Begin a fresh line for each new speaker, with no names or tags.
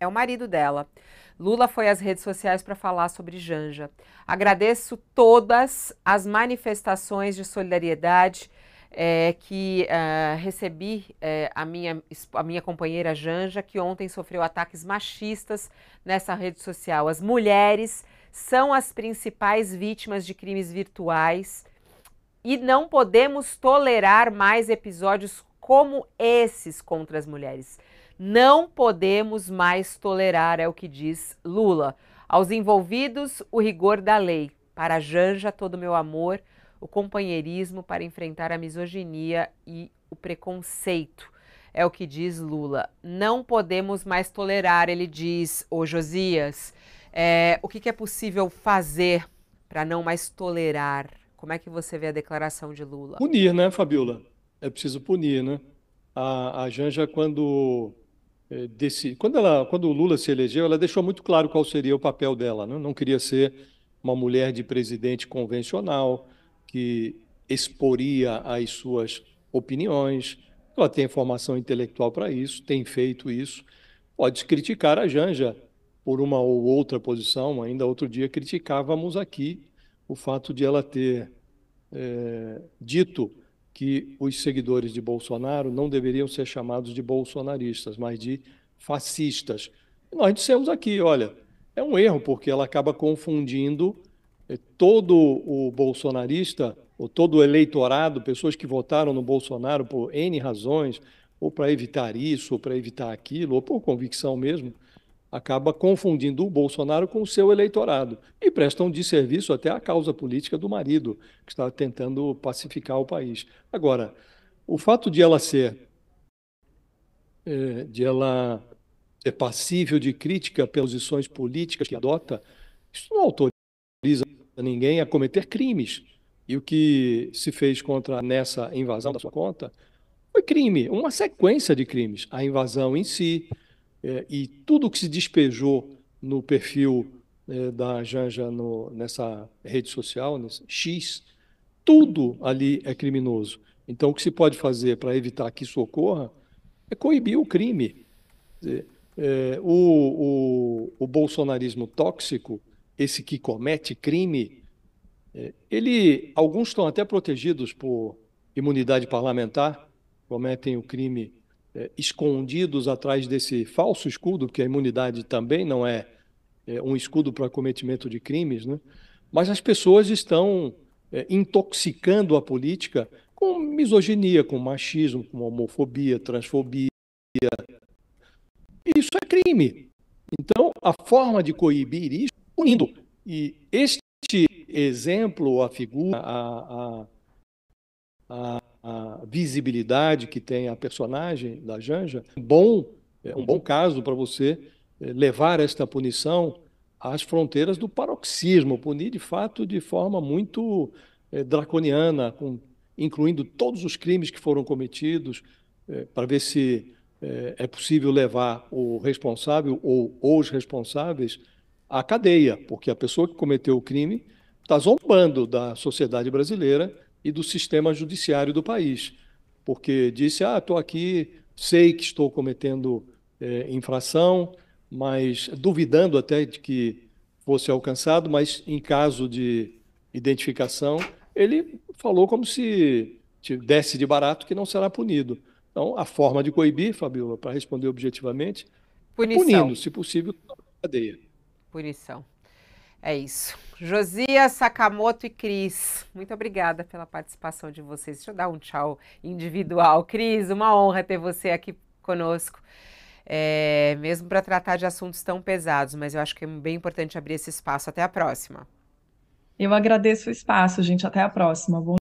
é o marido dela. Lula foi às redes sociais para falar sobre Janja. Agradeço todas as manifestações de solidariedade é, que uh, recebi é, a, minha, a minha companheira Janja, que ontem sofreu ataques machistas nessa rede social. As mulheres são as principais vítimas de crimes virtuais e não podemos tolerar mais episódios como esses contra as mulheres. Não podemos mais tolerar, é o que diz Lula. Aos envolvidos, o rigor da lei. Para Janja, todo meu amor, o companheirismo para enfrentar a misoginia e o preconceito. É o que diz Lula. Não podemos mais tolerar, ele diz, ô Josias. É, o que, que é possível fazer para não mais tolerar? Como é que você vê a declaração de Lula?
Punir, né, Fabiola? É preciso punir, né? A, a Janja, quando eh, desse. Quando, ela, quando o Lula se elegeu, ela deixou muito claro qual seria o papel dela. Né? Não queria ser uma mulher de presidente convencional, que exporia as suas opiniões. Ela tem formação intelectual para isso, tem feito isso. Pode criticar a Janja por uma ou outra posição. Ainda outro dia criticávamos aqui o fato de ela ter é, dito que os seguidores de Bolsonaro não deveriam ser chamados de bolsonaristas, mas de fascistas. nós dissemos aqui, olha, é um erro porque ela acaba confundindo eh, todo o bolsonarista ou todo o eleitorado, pessoas que votaram no Bolsonaro por N razões, ou para evitar isso, ou para evitar aquilo, ou por convicção mesmo, acaba confundindo o Bolsonaro com o seu eleitorado e prestam serviço até à causa política do marido, que está tentando pacificar o país. Agora, o fato de ela ser é, de ela ser passível de crítica pelas posições políticas que adota, isso não autoriza ninguém a cometer crimes. E o que se fez contra nessa invasão da sua conta foi crime, uma sequência de crimes. A invasão em si, é, e tudo que se despejou no perfil é, da Janja no, nessa rede social, nesse X, tudo ali é criminoso. Então, o que se pode fazer para evitar que isso ocorra é coibir o crime. Dizer, é, o, o, o, bolsonarismo tóxico, esse que comete crime, é, ele, alguns estão até protegidos por imunidade parlamentar, cometem o crime é, escondidos atrás desse falso escudo, porque a imunidade também não é, é, um escudo para cometimento de crimes, né? mas as pessoas estão é, intoxicando a política com misoginia, com machismo, com homofobia, transfobia. Isso é crime. Então, a forma de coibir isso é punindo. E este exemplo, a figura, a, a, a visibilidade que tem a personagem da Janja, bom, é um bom caso para você é, levar esta punição às fronteiras do paroxismo, punir de fato de forma muito é, draconiana, com, incluindo todos os crimes que foram cometidos, é, para ver se é, é possível levar o responsável ou os responsáveis à cadeia, porque a pessoa que cometeu o crime está zombando da sociedade brasileira e do sistema judiciário do país, porque disse: ah, estou aqui, sei que estou cometendo é, infração, mas duvidando até de que fosse alcançado, mas em caso de identificação, ele falou como se desse de barato que não será punido. Então, a forma de coibir, Fabiola, para responder objetivamente, é Punição. É punindo, se possível, cadeia.
Punição. É isso. Josias, Sakamoto e Cris, muito obrigada pela participação de vocês. Deixa eu dar um tchau individual. Cris, uma honra ter você aqui conosco. É, mesmo para tratar de assuntos tão pesados, mas eu acho que é bem importante abrir esse espaço. Até a próxima.
Eu agradeço o espaço, gente. Até a próxima. Bom